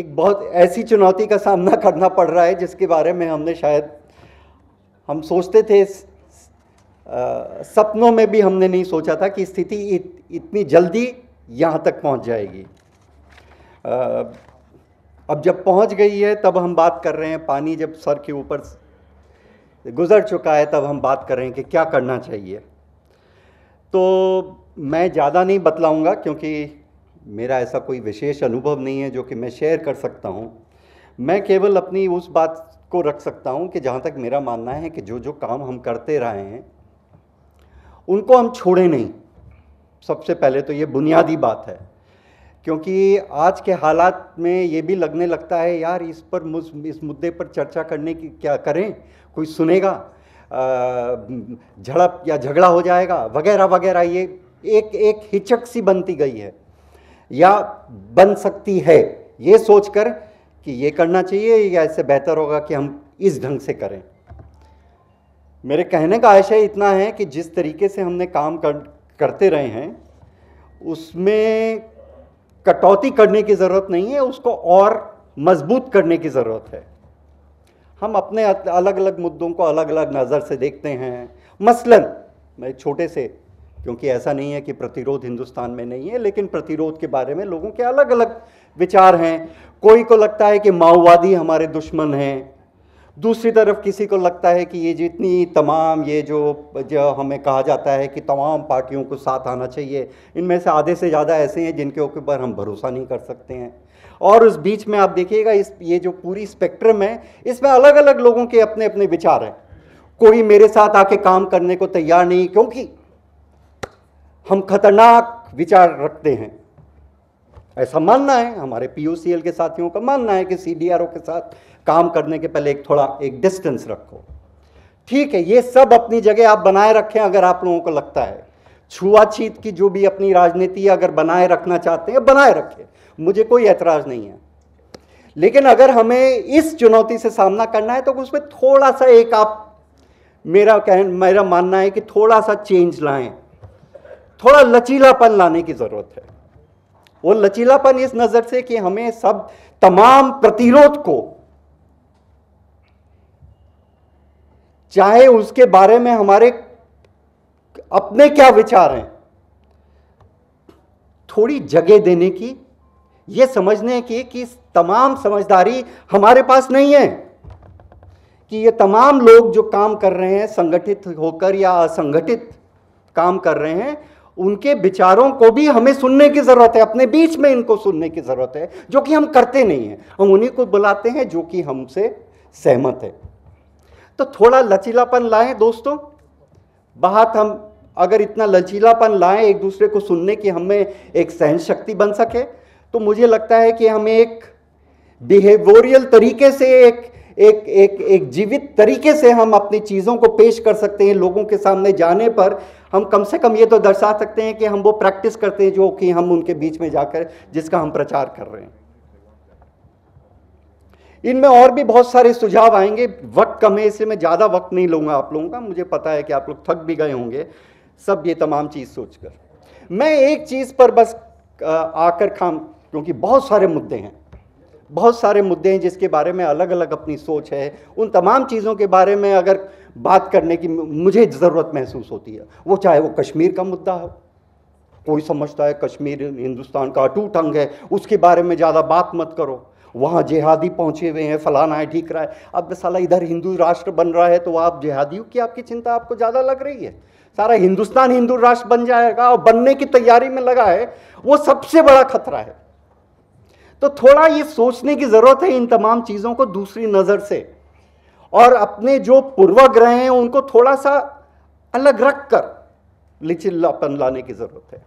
एक बहुत ऐसी चुनौती का सामना करना पड़ रहा है जिसके बारे में हमने शायद हम सोचते थे सपनों में भी हमने नहीं सोचा था कि स्थिति इत, इतनी जल्दी यहाँ तक पहुँच जाएगी आ, अब जब पहुँच गई है तब हम बात कर रहे हैं पानी जब सर के ऊपर गुजर चुका है तब हम बात कर रहे हैं कि क्या करना चाहिए तो मैं ज़्यादा नहीं बतलाऊँगा क्योंकि मेरा ऐसा कोई विशेष अनुभव नहीं है जो कि मैं शेयर कर सकता हूँ मैं केवल अपनी उस बात को रख सकता हूँ कि जहाँ तक मेरा मानना है कि जो जो काम हम करते रहे हैं उनको हम छोड़ें नहीं सबसे पहले तो ये बुनियादी बात है क्योंकि आज के हालात में ये भी लगने लगता है यार इस पर मुझ इस मुद्दे पर चर्चा करने की क्या करें कोई सुनेगा झड़प या झगड़ा हो जाएगा वगैरह वगैरह ये एक एक हिचक सी बनती गई है या बन सकती है ये सोचकर कि ये करना चाहिए या इससे बेहतर होगा कि हम इस ढंग से करें मेरे कहने का आशय इतना है कि जिस तरीके से हमने काम कर करते रहे हैं उसमें कटौती करने की ज़रूरत नहीं है उसको और मजबूत करने की ज़रूरत है हम अपने अलग अलग मुद्दों को अलग अलग नज़र से देखते हैं मसलन मैं छोटे से क्योंकि ऐसा नहीं है कि प्रतिरोध हिंदुस्तान में नहीं है लेकिन प्रतिरोध के बारे में लोगों के अलग अलग विचार हैं कोई को लगता है कि माओवादी हमारे दुश्मन हैं दूसरी तरफ किसी को लगता है कि ये जितनी तमाम ये जो जो हमें कहा जाता है कि तमाम पार्टियों को साथ आना चाहिए इनमें से आधे से ज़्यादा ऐसे हैं जिनके ऊपर हम भरोसा नहीं कर सकते हैं और उस बीच में आप देखिएगा इस ये जो पूरी स्पेक्ट्रम है इसमें अलग अलग लोगों के अपने अपने विचार हैं कोई मेरे साथ आके काम करने को तैयार नहीं क्योंकि हम खतरनाक विचार रखते हैं ऐसा मानना है हमारे पीयूसीएल के साथियों का मानना है कि सीडीआरओ के साथ काम करने के पहले एक थोड़ा एक डिस्टेंस रखो ठीक है ये सब अपनी जगह आप बनाए रखें अगर आप लोगों को लगता है छुआछीत की जो भी अपनी राजनीति अगर बनाए रखना चाहते हैं बनाए रखें मुझे कोई ऐतराज़ नहीं है लेकिन अगर हमें इस चुनौती से सामना करना है तो उसमें थोड़ा सा एक आप मेरा कह मेरा मानना है कि थोड़ा सा चेंज लाएं थोड़ा लचीलापन लाने की ज़रूरत है वो लचीलापन इस नज़र से कि हमें सब तमाम प्रतिरोध को चाहे उसके बारे में हमारे अपने क्या विचार हैं थोड़ी जगह देने की यह समझने की कि तमाम समझदारी हमारे पास नहीं है कि ये तमाम लोग जो काम कर रहे हैं संगठित होकर या असंगठित काम कर रहे हैं उनके विचारों को भी हमें सुनने की ज़रूरत है अपने बीच में इनको सुनने की ज़रूरत है जो कि हम करते नहीं हैं हम उन्हीं को बुलाते हैं जो कि हमसे सहमत है तो थोड़ा लचीलापन लाएं दोस्तों बात हम अगर इतना लचीलापन लाएं एक दूसरे को सुनने की हमें एक सहन शक्ति बन सके तो मुझे लगता है कि हमें एक बिहेवियरल तरीके से एक एक एक एक जीवित तरीके से हम अपनी चीज़ों को पेश कर सकते हैं लोगों के सामने जाने पर हम कम से कम ये तो दर्शा सकते हैं कि हम वो प्रैक्टिस करते हैं जो कि हम उनके बीच में जाकर जिसका हम प्रचार कर रहे हैं इनमें और भी बहुत सारे सुझाव आएंगे वक्त कम है इसलिए मैं ज़्यादा वक्त नहीं लूँगा आप लोगों का मुझे पता है कि आप लोग थक भी गए होंगे सब ये तमाम चीज़ सोचकर मैं एक चीज़ पर बस आकर खाम क्योंकि बहुत सारे मुद्दे हैं बहुत सारे मुद्दे हैं जिसके बारे में अलग अलग अपनी सोच है उन तमाम चीज़ों के बारे में अगर बात करने की मुझे ज़रूरत महसूस होती है वो चाहे वो कश्मीर का मुद्दा हो कोई समझता है कश्मीर हिंदुस्तान का अटूट अंग है उसके बारे में ज़्यादा बात मत करो वहाँ जिहादी पहुँचे हुए हैं फलाना है ठीक रहा है अब साला इधर हिंदू राष्ट्र बन रहा है तो आप जिहादियों की आपकी चिंता आपको ज़्यादा लग रही है सारा हिंदुस्तान हिंदू राष्ट्र बन जाएगा और बनने की तैयारी में लगा है वो सबसे बड़ा खतरा है तो थोड़ा ये सोचने की ज़रूरत है इन तमाम चीज़ों को दूसरी नज़र से और अपने जो पूर्वाग्रह हैं उनको थोड़ा सा अलग रख कर लिचिल्लापन लाने की ज़रूरत है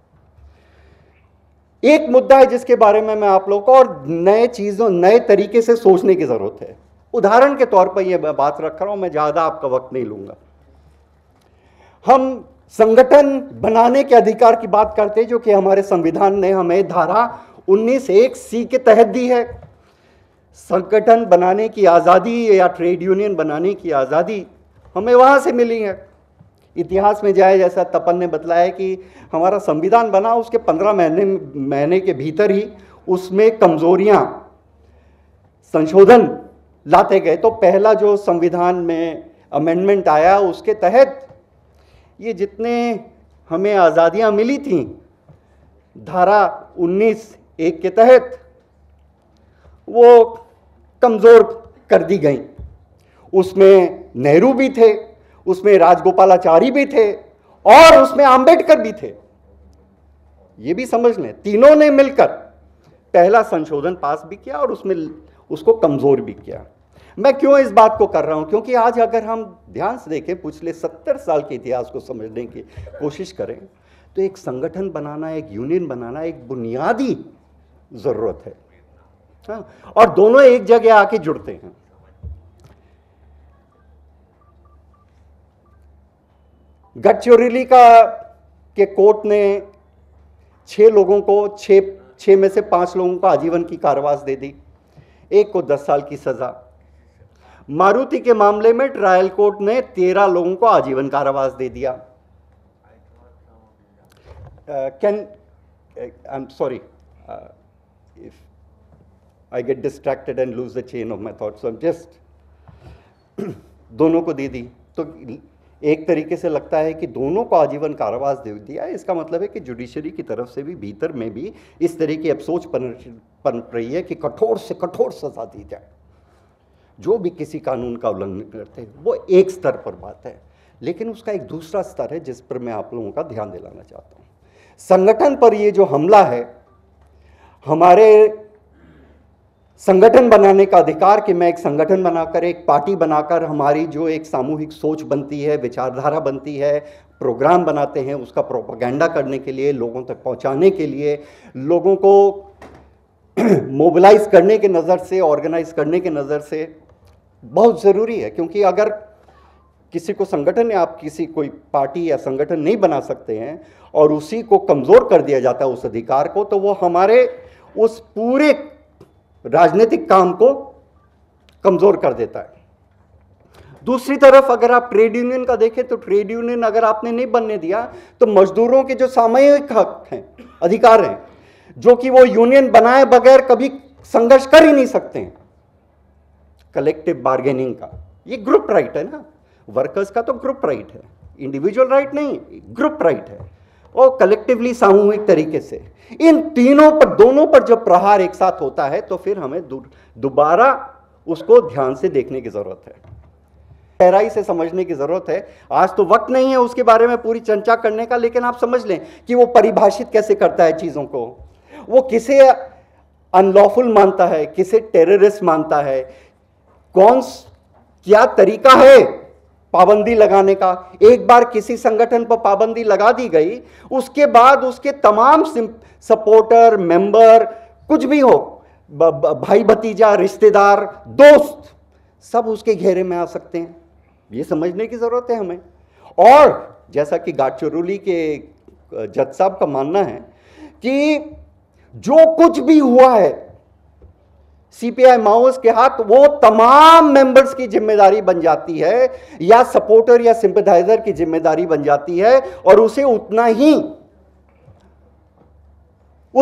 एक मुद्दा है जिसके बारे में मैं आप लोगों को और नए चीज़ों नए तरीके से सोचने की ज़रूरत है उदाहरण के तौर पर यह मैं बात रख रहा हूं मैं ज़्यादा आपका वक्त नहीं लूंगा हम संगठन बनाने के अधिकार की बात करते हैं जो कि हमारे संविधान ने हमें धारा उन्नीस एक सी के तहत दी है संगठन बनाने की आज़ादी या ट्रेड यूनियन बनाने की आज़ादी हमें वहाँ से मिली है इतिहास में जाए जैसा तपन ने बतलाया कि हमारा संविधान बना उसके पंद्रह महीने महीने के भीतर ही उसमें कमजोरियाँ संशोधन लाते गए तो पहला जो संविधान में अमेंडमेंट आया उसके तहत ये जितने हमें आज़ादियाँ मिली थी धारा 19 एक के तहत वो कमज़ोर कर दी गई उसमें नेहरू भी थे उसमें राजगोपालाचारी भी थे और उसमें आंबेडकर भी थे ये भी समझ लें तीनों ने मिलकर पहला संशोधन पास भी किया और उसमें उसको कमज़ोर भी किया मैं क्यों इस बात को कर रहा हूं क्योंकि आज अगर हम ध्यान से देखें पिछले सत्तर साल के इतिहास को समझने की कोशिश करें तो एक संगठन बनाना एक यूनियन बनाना एक बुनियादी जरूरत है हाँ और दोनों एक जगह आके जुड़ते हैं गटचोरीली का के कोर्ट ने छह लोगों को छह छह में से पांच लोगों को आजीवन की कारवास दे दी एक को दस साल की सजा मारुति के मामले में ट्रायल कोर्ट ने तेरह लोगों को आजीवन कारावास दे दिया can I am sorry if I get distracted and lose the chain of my thoughts. So I'm just दोनों को दे दी तो एक तरीके से लगता है कि दोनों को आजीवन कारावास दे दिया इसका मतलब है कि जुडिशरी की तरफ से भी भीतर में भी इस तरह की अफसोच पन रही है कि कठोर से कठोर सजा दी जाए जो भी किसी कानून का उल्लंघन करते हैं वो एक स्तर पर बात है लेकिन उसका एक दूसरा स्तर है जिस पर मैं आप लोगों का ध्यान दिलाना चाहता हूँ संगठन पर ये जो हमला है हमारे संगठन बनाने का अधिकार कि मैं एक संगठन बनाकर एक पार्टी बनाकर हमारी जो एक सामूहिक सोच बनती है विचारधारा बनती है प्रोग्राम बनाते हैं उसका प्रोपागेंडा करने के लिए लोगों तक पहुंचाने के लिए लोगों को मोबिलाइज करने के नज़र से ऑर्गेनाइज करने के नज़र से बहुत ज़रूरी है क्योंकि अगर किसी को संगठन या आप किसी कोई पार्टी या संगठन नहीं बना सकते हैं और उसी को कमज़ोर कर दिया जाता है उस अधिकार को तो वो हमारे उस पूरे राजनीतिक काम को कमज़ोर कर देता है दूसरी तरफ अगर आप ट्रेड यूनियन का देखें तो ट्रेड यूनियन अगर आपने नहीं बनने दिया तो मजदूरों के जो सामयिक हक हैं अधिकार हैं जो कि वो यूनियन बनाए बगैर कभी संघर्ष कर ही नहीं सकते हैं कलेक्टिव बार्गेनिंग का ये ग्रुप राइट है ना वर्कर्स का तो ग्रुप राइट है इंडिविजुअल राइट नहीं ग्रुप राइट है और कलेक्टिवली सामूहिक तरीके से इन तीनों पर दोनों पर जब प्रहार एक साथ होता है तो फिर हमें दोबारा उसको ध्यान से देखने की जरूरत है गहराई से समझने की जरूरत है आज तो वक्त नहीं है उसके बारे में पूरी चर्चा करने का लेकिन आप समझ लें कि वो परिभाषित कैसे करता है चीज़ों को वो किसे अनलॉफुल मानता है किसे टेररिस्ट मानता है कौन क्या तरीका है पाबंदी लगाने का एक बार किसी संगठन पर पाबंदी लगा दी गई उसके बाद उसके तमाम सपोर्टर मेंबर कुछ भी हो भाई भतीजा रिश्तेदार दोस्त सब उसके घेरे में आ सकते हैं ये समझने की ज़रूरत है हमें और जैसा कि गाचुरुली के जज साहब का मानना है कि जो कुछ भी हुआ है सीपीआई माओस के हाथ वो तमाम मेंबर्स की जिम्मेदारी बन जाती है या सपोर्टर या सिंपथाइजर की जिम्मेदारी बन जाती है और उसे उतना ही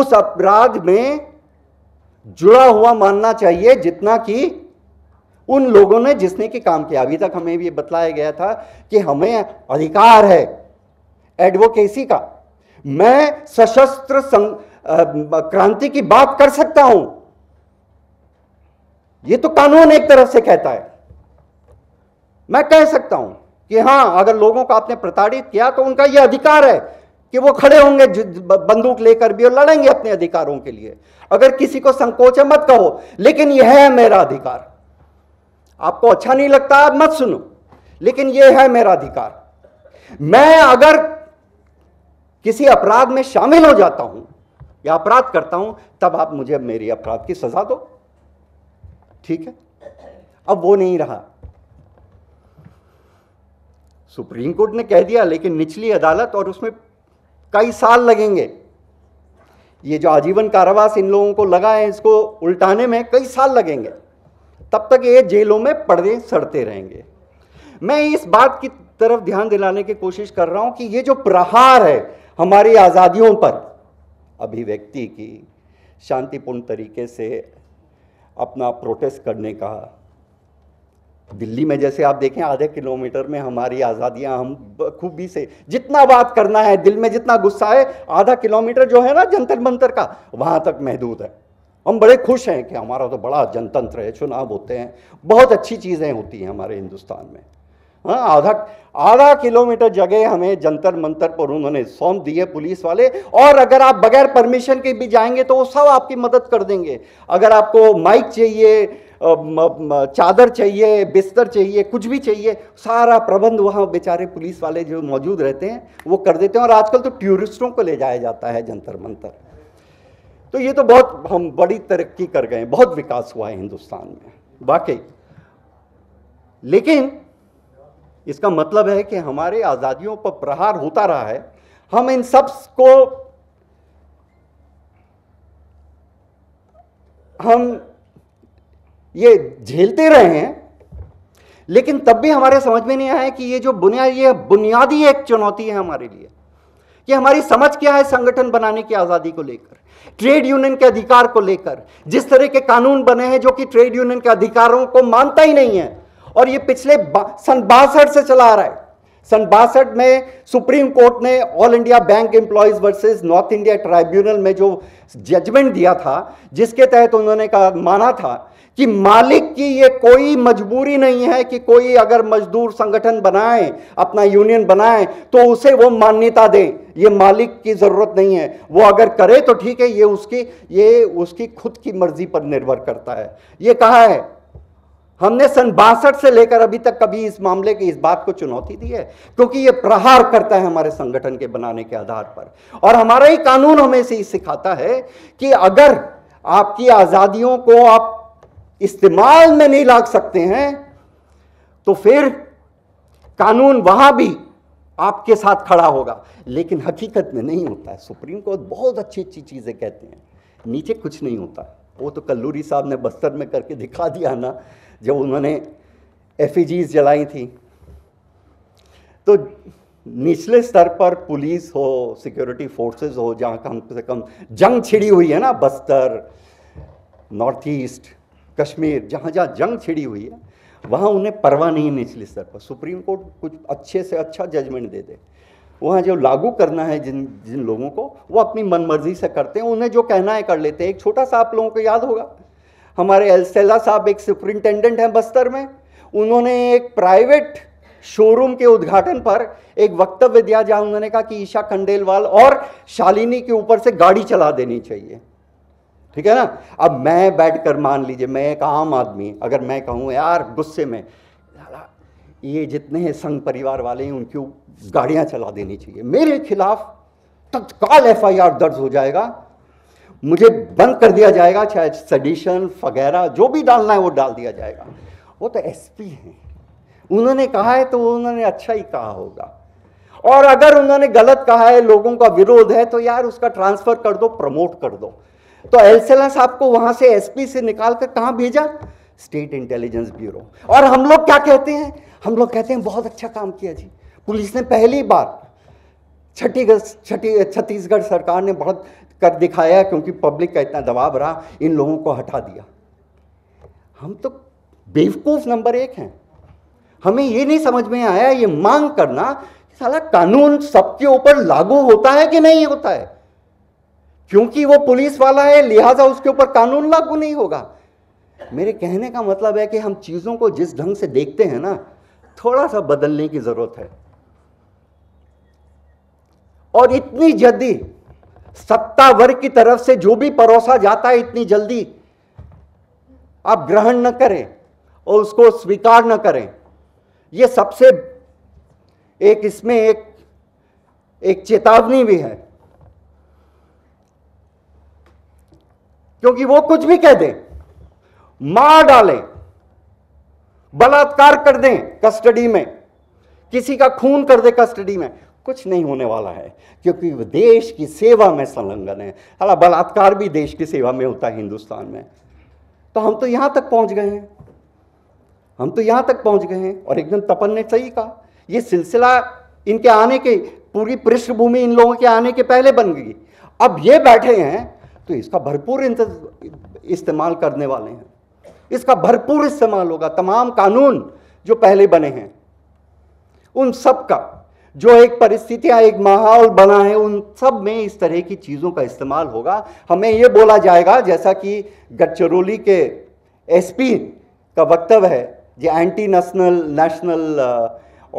उस अपराध में जुड़ा हुआ मानना चाहिए जितना कि उन लोगों ने जिसने के काम किया अभी तक हमें भी बतलाया गया था कि हमें अधिकार है एडवोकेसी का मैं सशस्त्र क्रांति की बात कर सकता हूं ये तो कानून एक तरफ से कहता है मैं कह सकता हूं कि हां अगर लोगों को आपने प्रताड़ित किया तो उनका यह अधिकार है कि वो खड़े होंगे बंदूक लेकर भी और लड़ेंगे अपने अधिकारों के लिए अगर किसी को संकोच है मत कहो लेकिन यह है मेरा अधिकार आपको अच्छा नहीं लगता आप मत सुनो लेकिन यह है मेरा अधिकार मैं अगर किसी अपराध में शामिल हो जाता हूं या अपराध करता हूं तब आप मुझे मेरी अपराध की सजा दो ठीक है अब वो नहीं रहा सुप्रीम कोर्ट ने कह दिया लेकिन निचली अदालत और उसमें कई साल लगेंगे ये जो आजीवन कारावास इन लोगों को लगा है इसको उल्टाने में कई साल लगेंगे तब तक ये जेलों में पड़े सड़ते रहेंगे मैं इस बात की तरफ ध्यान दिलाने की कोशिश कर रहा हूं कि ये जो प्रहार है हमारी आज़ादियों पर अभिव्यक्ति की शांतिपूर्ण तरीके से अपना प्रोटेस्ट करने का दिल्ली में जैसे आप देखें आधे किलोमीटर में हमारी आज़ादियां हम खूबी से जितना बात करना है दिल में जितना गुस्सा है आधा किलोमीटर जो है ना जंतर मंतर का वहाँ तक महदूद है हम बड़े खुश हैं कि हमारा तो बड़ा जनतंत्र है चुनाव होते हैं बहुत अच्छी चीज़ें होती हैं हमारे हिंदुस्तान में हाँ आधा आधा किलोमीटर जगह हमें जंतर मंतर पर उन्होंने सौंप दिए पुलिस वाले और अगर आप बगैर परमिशन के भी जाएंगे तो वो सब आपकी मदद कर देंगे अगर आपको माइक चाहिए चादर चाहिए बिस्तर चाहिए कुछ भी चाहिए सारा प्रबंध वहाँ बेचारे पुलिस वाले जो मौजूद रहते हैं वो कर देते हैं और आजकल तो टूरिस्टों को ले जाया जाता है जंतर मंतर तो ये तो बहुत हम बड़ी तरक्की कर गए बहुत विकास हुआ है हिंदुस्तान में वाकई लेकिन इसका मतलब है कि हमारे आज़ादियों पर प्रहार होता रहा है हम इन सब को हम ये झेलते रहे हैं लेकिन तब भी हमारे समझ में नहीं आया कि ये जो बुनियादी ये बुनियादी एक चुनौती है हमारे लिए कि हमारी समझ क्या है संगठन बनाने की आज़ादी को लेकर ट्रेड यूनियन के अधिकार को लेकर जिस तरह के कानून बने हैं जो कि ट्रेड यूनियन के अधिकारों को मानता ही नहीं है और ये पिछले सन बासठ से चला आ रहा है सन बासठ में सुप्रीम कोर्ट ने all India bank employees versus north India tribunal में जो जजमेंट दिया था जिसके तहत उन्होंने कहा माना था कि मालिक की ये कोई मजबूरी नहीं है कि कोई अगर मजदूर संगठन बनाए अपना यूनियन बनाए तो उसे वो मान्यता दे ये मालिक की ज़रूरत नहीं है वो अगर करे तो ठीक है ये उसकी ये उसकी खुद की मर्जी पर निर्भर करता है ये कहा है हमने सन बासठ से लेकर अभी तक कभी इस मामले की इस बात को चुनौती दी है क्योंकि ये प्रहार करता है हमारे संगठन के बनाने के आधार पर और हमारा ही कानून हमें से ही सिखाता है कि अगर आपकी आज़ादियों को आप इस्तेमाल में नहीं ला सकते हैं तो फिर कानून वहां भी आपके साथ खड़ा होगा लेकिन हकीकत में नहीं होता है सुप्रीम कोर्ट बहुत अच्छी अच्छी चीज़ें कहते हैं नीचे कुछ नहीं होता है वो तो कल्लूरी साहब ने बस्तर में करके दिखा दिया ना जब उन्होंने एफिजीज जलाई थी तो निचले स्तर पर पुलिस हो सिक्योरिटी फोर्सेस हो जहाँ कम से कम जंग छिड़ी हुई है ना बस्तर नॉर्थ ईस्ट कश्मीर जहाँ जहाँ जंग छिड़ी हुई है वहाँ उन्हें परवाह नहीं निचले स्तर पर सुप्रीम कोर्ट कुछ अच्छे से अच्छा जजमेंट दे दे वहाँ जो लागू करना है जिन जिन लोगों को वो अपनी मनमर्जी से करते हैं उन्हें जो कहना है कर लेते हैं एक छोटा सा आप लोगों को याद होगा हमारे सेला साहब एक सुप्रिंटेंडेंट हैं बस्तर में उन्होंने एक प्राइवेट शोरूम के उद्घाटन पर एक वक्तव्य दिया जहां उन्होंने कहा कि ईशा खंडेलवाल और शालिनी के ऊपर से गाड़ी चला देनी चाहिए ठीक है ना अब मैं बैठ कर मान लीजिए मैं एक आम आदमी अगर मैं कहूँ यार गुस्से में ये जितने संघ परिवार वाले हैं उनकी गाड़ियां चला देनी चाहिए मेरे खिलाफ तत्काल एफ दर्ज हो जाएगा मुझे बंद कर दिया जाएगा चाहे सडिशन वगैरह जो भी डालना है वो डाल दिया जाएगा वो तो एसपी हैं उन्होंने कहा है तो उन्होंने अच्छा ही कहा होगा और अगर उन्होंने गलत कहा है लोगों का विरोध है तो यार उसका ट्रांसफर कर दो प्रमोट कर दो तो एलसेला साहब को वहां से एसपी से निकाल कर कहाँ भेजा स्टेट इंटेलिजेंस ब्यूरो और हम लोग क्या कहते हैं हम लोग कहते हैं बहुत अच्छा काम किया जी पुलिस ने पहली बार छठी छठी छत्तीसगढ़ सरकार ने बहुत कर दिखाया क्योंकि पब्लिक का इतना दबाव रहा इन लोगों को हटा दिया हम तो बेवकूफ़ नंबर एक हैं हमें ये नहीं समझ में आया ये मांग करना साला कानून सबके ऊपर लागू होता है कि नहीं होता है क्योंकि वो पुलिस वाला है लिहाजा उसके ऊपर कानून लागू नहीं होगा मेरे कहने का मतलब है कि हम चीज़ों को जिस ढंग से देखते हैं ना थोड़ा सा बदलने की ज़रूरत है और इतनी जल्दी सत्ता वर्ग की तरफ से जो भी परोसा जाता है इतनी जल्दी आप ग्रहण न करें और उसको स्वीकार न करें यह सबसे एक इसमें एक एक चेतावनी भी है क्योंकि वो कुछ भी कह दे मार डाले बलात्कार कर दें कस्टडी में किसी का खून कर दे कस्टडी में कुछ नहीं होने वाला है क्योंकि वो देश की सेवा में संलग्न है हाला बलात्कार भी देश की सेवा में होता है हिंदुस्तान में तो हम तो यहाँ तक पहुँच गए हैं हम तो यहाँ तक पहुँच गए हैं और एकदम तपन ने सही कहा ये सिलसिला इनके आने के पूरी पृष्ठभूमि इन लोगों के आने के पहले बन गई अब ये बैठे हैं तो इसका भरपूर इस्तेमाल करने वाले हैं इसका भरपूर इस्तेमाल होगा तमाम कानून जो पहले बने हैं उन सब का जो एक परिस्थितियां एक माहौल बना है उन सब में इस तरह की चीज़ों का इस्तेमाल होगा हमें यह बोला जाएगा जैसा कि गढ़चरोली के एसपी का वक्तव्य है जो एंटी नेशनल नेशनल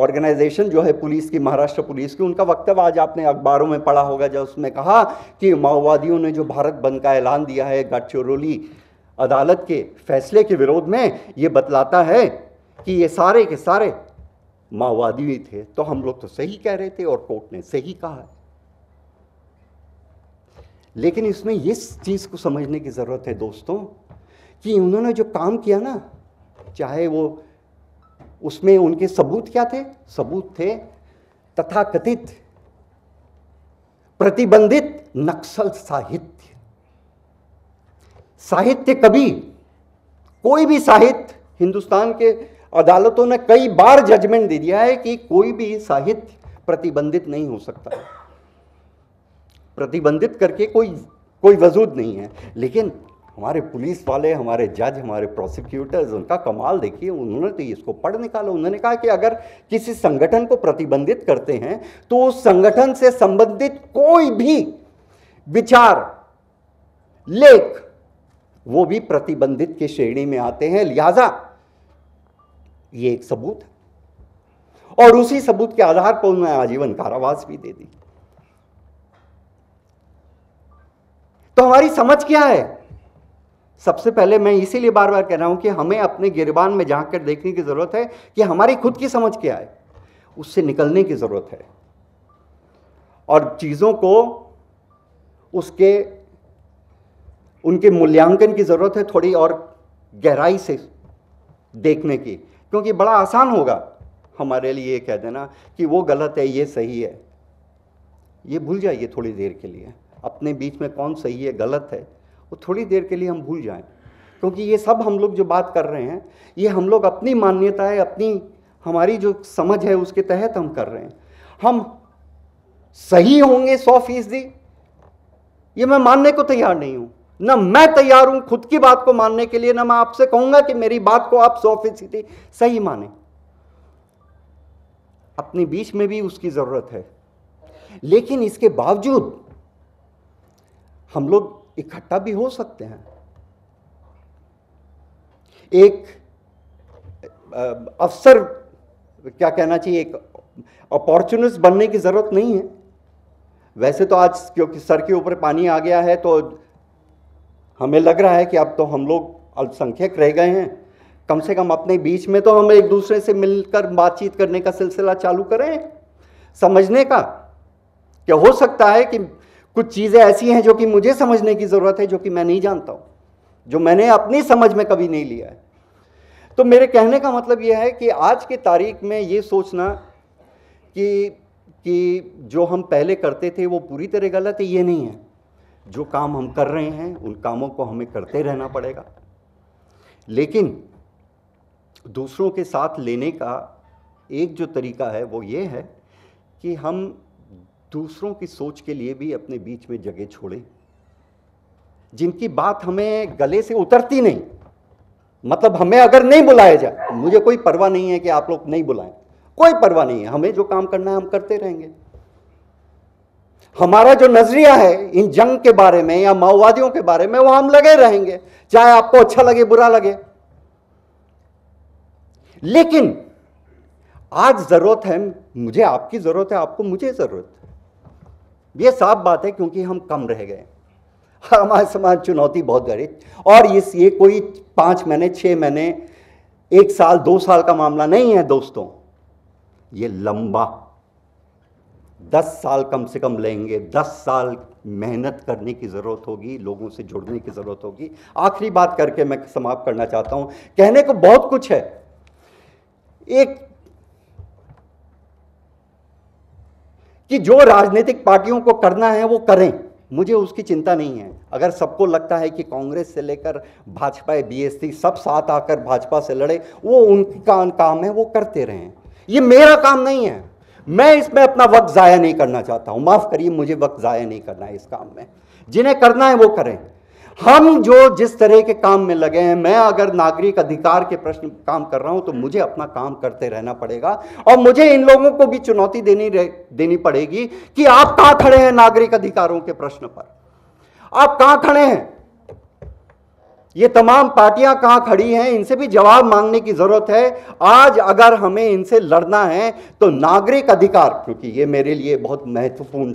ऑर्गेनाइजेशन जो है पुलिस की महाराष्ट्र पुलिस की उनका वक्तव्य आज आपने अखबारों में पढ़ा होगा जब उसमें कहा कि माओवादियों ने जो भारत बंद का ऐलान दिया है गडचिरोली अदालत के फैसले के विरोध में ये बतलाता है कि ये सारे के सारे माओवादी थे तो हम लोग तो सही कह रहे थे और कोर्ट ने सही कहा लेकिन इसमें इस चीज़ को समझने की ज़रूरत है दोस्तों कि उन्होंने जो काम किया ना चाहे वो उसमें उनके सबूत क्या थे सबूत थे तथाकथित प्रतिबंधित नक्सल साहित्य साहित्य कभी कोई भी साहित्य हिंदुस्तान के अदालतों ने कई बार जजमेंट दे दिया है कि कोई भी साहित्य प्रतिबंधित नहीं हो सकता प्रतिबंधित करके कोई कोई वजूद नहीं है लेकिन हमारे पुलिस वाले हमारे जज हमारे प्रोसिक्यूटर्स उनका कमाल देखिए उन्होंने तो इसको पढ़ निकाला उन्होंने कहा कि अगर किसी संगठन को प्रतिबंधित करते हैं तो उस संगठन से संबंधित कोई भी विचार लेख वो भी प्रतिबंधित की श्रेणी में आते हैं लिहाजा ये एक सबूत है और उसी सबूत के आधार पर उन्हें आजीवन कारावास भी दे दी तो हमारी समझ क्या है सबसे पहले मैं इसीलिए बार बार कह रहा हूं कि हमें अपने गिरबान में जाकर देखने की जरूरत है कि हमारी खुद की समझ क्या है उससे निकलने की जरूरत है और चीज़ों को उसके उनके मूल्यांकन की ज़रूरत है थोड़ी और गहराई से देखने की क्योंकि बड़ा आसान होगा हमारे लिए ये कह देना कि वो गलत है ये सही है ये भूल जाइए थोड़ी देर के लिए अपने बीच में कौन सही है गलत है वो थोड़ी देर के लिए हम भूल जाएं क्योंकि ये सब हम लोग जो बात कर रहे हैं ये हम लोग अपनी मान्यता है अपनी हमारी जो समझ है उसके तहत हम कर रहे हैं हम सही होंगे सौ फीसदी ये मैं मानने को तैयार नहीं हूँ न मैं तैयार हूं खुद की बात को मानने के लिए ना मैं आपसे कहूंगा कि मेरी बात को आप सौ फीसदी सही माने अपने बीच में भी उसकी जरूरत है लेकिन इसके बावजूद हम लोग इकट्ठा भी हो सकते हैं एक अफसर क्या कहना चाहिए एक अपॉर्चुनिस्ट बनने की ज़रूरत नहीं है वैसे तो आज क्योंकि सर के ऊपर पानी आ गया है तो हमें लग रहा है कि अब तो हम लोग अल्पसंख्यक रह गए हैं कम से कम अपने बीच में तो हम एक दूसरे से मिलकर बातचीत करने का सिलसिला चालू करें समझने का क्या हो सकता है कि कुछ चीज़ें ऐसी हैं जो कि मुझे समझने की ज़रूरत है जो कि मैं नहीं जानता हूँ जो मैंने अपनी समझ में कभी नहीं लिया है तो मेरे कहने का मतलब यह है कि आज की तारीख में ये सोचना कि कि जो हम पहले करते थे वो पूरी तरह गलत है ये नहीं है जो काम हम कर रहे हैं उन कामों को हमें करते रहना पड़ेगा लेकिन दूसरों के साथ लेने का एक जो तरीका है वो ये है कि हम दूसरों की सोच के लिए भी अपने बीच में जगह छोड़ें जिनकी बात हमें गले से उतरती नहीं मतलब हमें अगर नहीं बुलाया जाए मुझे कोई परवाह नहीं है कि आप लोग नहीं बुलाएं कोई परवाह नहीं है हमें जो काम करना है हम करते रहेंगे हमारा जो नजरिया है इन जंग के बारे में या माओवादियों के बारे में वो हम लगे रहेंगे चाहे आपको अच्छा लगे बुरा लगे लेकिन आज जरूरत है मुझे आपकी जरूरत है आपको मुझे जरूरत है ये साफ बात है क्योंकि हम कम रह गए हमारे समाज चुनौती बहुत गरीब और इस ये कोई पांच महीने छह महीने एक साल दो साल का मामला नहीं है दोस्तों ये लंबा दस साल कम से कम लेंगे दस साल मेहनत करने की ज़रूरत होगी लोगों से जुड़ने की ज़रूरत होगी आखिरी बात करके मैं समाप्त करना चाहता हूँ कहने को बहुत कुछ है एक कि जो राजनीतिक पार्टियों को करना है वो करें मुझे उसकी चिंता नहीं है अगर सबको लगता है कि कांग्रेस से लेकर भाजपा बीएसपी सब साथ आकर भाजपा से लड़े वो उनका काम है वो करते रहें ये मेरा काम नहीं है मैं इसमें अपना वक्त ज़ाया नहीं करना चाहता हूँ माफ़ करिए मुझे वक्त ज़ाया नहीं करना है इस काम में जिन्हें करना है वो करें हम जो जिस तरह के काम में लगे हैं मैं अगर नागरिक अधिकार के प्रश्न काम कर रहा हूं तो मुझे अपना काम करते रहना पड़ेगा और मुझे इन लोगों को भी चुनौती देनी देनी पड़ेगी कि आप कहां खड़े हैं नागरिक अधिकारों के प्रश्न पर आप कहां खड़े हैं ये तमाम पार्टियां कहाँ खड़ी हैं इनसे भी जवाब मांगने की ज़रूरत है आज अगर हमें इनसे लड़ना है तो नागरिक अधिकार क्योंकि ये मेरे लिए बहुत महत्वपूर्ण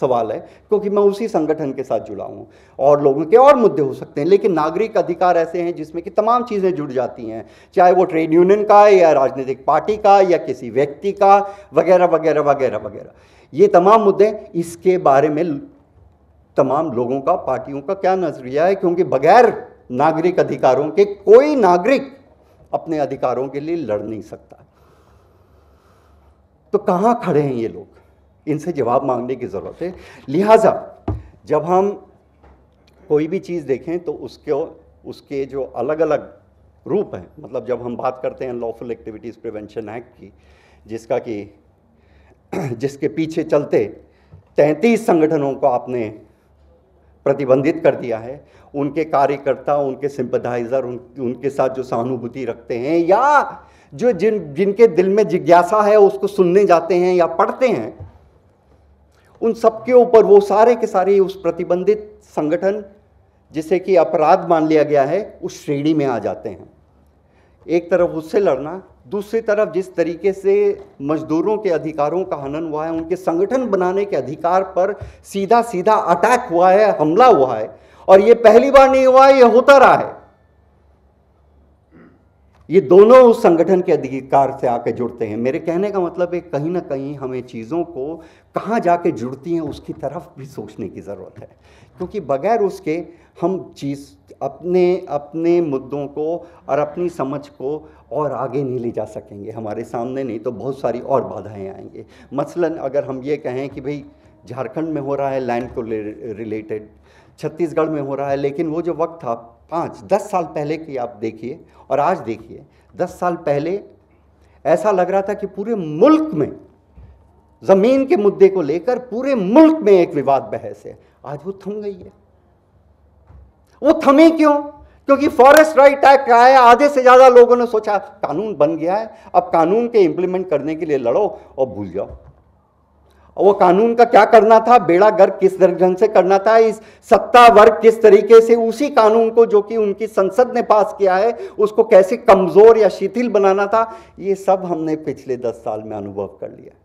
सवाल है क्योंकि मैं उसी संगठन के साथ जुड़ा हूँ और लोगों के और मुद्दे हो सकते हैं लेकिन नागरिक अधिकार ऐसे हैं जिसमें कि तमाम चीज़ें जुड़ जाती हैं चाहे वो ट्रेड यूनियन का या राजनीतिक पार्टी का या किसी व्यक्ति का वगैरह वगैरह वगैरह वगैरह ये तमाम मुद्दे इसके बारे में तमाम लोगों का पार्टियों का क्या नज़रिया है क्योंकि बगैर नागरिक अधिकारों के कोई नागरिक अपने अधिकारों के लिए लड़ नहीं सकता तो कहाँ खड़े हैं ये लोग इनसे जवाब मांगने की ज़रूरत है लिहाजा जब हम कोई भी चीज़ देखें तो उसके उसके जो अलग अलग रूप हैं मतलब जब हम बात करते हैं लॉफुल एक्टिविटीज़ प्रिवेंशन एक्ट की जिसका कि जिसके पीछे चलते तैंतीस संगठनों को आपने प्रतिबंधित कर दिया है उनके कार्यकर्ता उनके सिंपथाइज़र उन, उनके साथ जो सहानुभूति रखते हैं या जो जिन जिनके दिल में जिज्ञासा है उसको सुनने जाते हैं या पढ़ते हैं उन सबके ऊपर वो सारे के सारे उस प्रतिबंधित संगठन जिसे कि अपराध मान लिया गया है उस श्रेणी में आ जाते हैं एक तरफ उससे लड़ना दूसरी तरफ जिस तरीके से मजदूरों के अधिकारों का हनन हुआ है उनके संगठन बनाने के अधिकार पर सीधा सीधा अटैक हुआ है हमला हुआ है और ये पहली बार नहीं हुआ है ये होता रहा है ये दोनों उस संगठन के अधिकार से आके जुड़ते हैं मेरे कहने का मतलब है कहीं ना कहीं हमें चीज़ों को कहाँ जाके जुड़ती हैं उसकी तरफ भी सोचने की ज़रूरत है क्योंकि बगैर उसके हम चीज़ अपने अपने मुद्दों को और अपनी समझ को और आगे नहीं ले जा सकेंगे हमारे सामने नहीं तो बहुत सारी और बाधाएं आएंगी मसलन अगर हम ये कहें कि भाई झारखंड में हो रहा है लैंड को रिलेटेड छत्तीसगढ़ में हो रहा है लेकिन वो जो वक्त था पाँच दस साल पहले की आप देखिए और आज देखिए दस साल पहले ऐसा लग रहा था कि पूरे मुल्क में ज़मीन के मुद्दे को लेकर पूरे मुल्क में एक विवाद बहस है आज वो थम गई है वो थमे क्यों क्योंकि फॉरेस्ट राइट एक्ट आया आधे से ज़्यादा लोगों ने सोचा कानून बन गया है अब कानून के इंप्लीमेंट करने के लिए लड़ो और भूल जाओ और वो कानून का क्या करना था बेड़ा गर्व किस ढंग से करना था इस सत्ता वर्ग किस तरीके से उसी कानून को जो कि उनकी संसद ने पास किया है उसको कैसे कमज़ोर या शिथिल बनाना था ये सब हमने पिछले दस साल में अनुभव कर लिया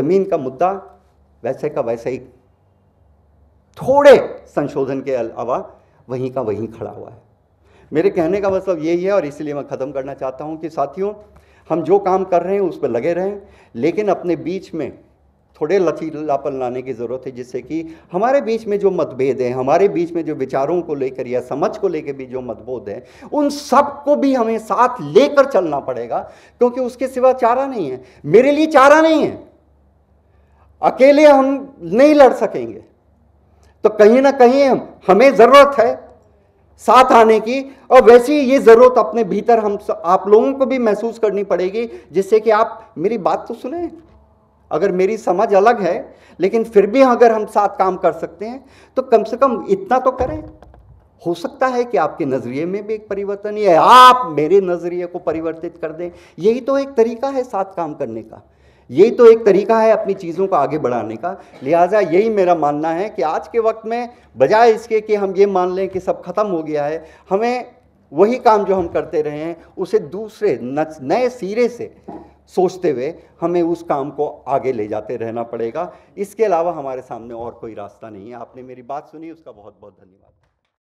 ज़मीन का मुद्दा वैसे का वैसे ही थोड़े संशोधन के अलावा वहीं का वहीं खड़ा हुआ है मेरे कहने का मतलब यही है और इसलिए मैं ख़त्म करना चाहता हूं कि साथियों हम जो काम कर रहे हैं उस पर लगे रहें लेकिन अपने बीच में थोड़े लचीलापन लाने की ज़रूरत है जिससे कि हमारे बीच में जो मतभेद हैं हमारे बीच में जो विचारों को लेकर या समझ को लेकर भी जो मतभेद हैं उन सब को भी हमें साथ लेकर चलना पड़ेगा क्योंकि उसके सिवा चारा नहीं है मेरे लिए चारा नहीं है अकेले हम नहीं लड़ सकेंगे तो कहीं ना कहीं हमें ज़रूरत है साथ आने की और वैसे ही ये ज़रूरत अपने भीतर हम आप लोगों को भी महसूस करनी पड़ेगी जिससे कि आप मेरी बात तो सुने अगर मेरी समझ अलग है लेकिन फिर भी अगर हम साथ काम कर सकते हैं तो कम से कम इतना तो करें हो सकता है कि आपके नज़रिए में भी एक परिवर्तन या आप मेरे नज़रिए को परिवर्तित कर दें यही तो एक तरीका है साथ काम करने का यही तो एक तरीका है अपनी चीज़ों को आगे बढ़ाने का लिहाजा यही मेरा मानना है कि आज के वक्त में बजाय इसके कि हम ये मान लें कि सब खत्म हो गया है हमें वही काम जो हम करते रहे हैं उसे दूसरे नए सिरे से सोचते हुए हमें उस काम को आगे ले जाते रहना पड़ेगा इसके अलावा हमारे सामने और कोई रास्ता नहीं है आपने मेरी बात सुनी उसका बहुत बहुत धन्यवाद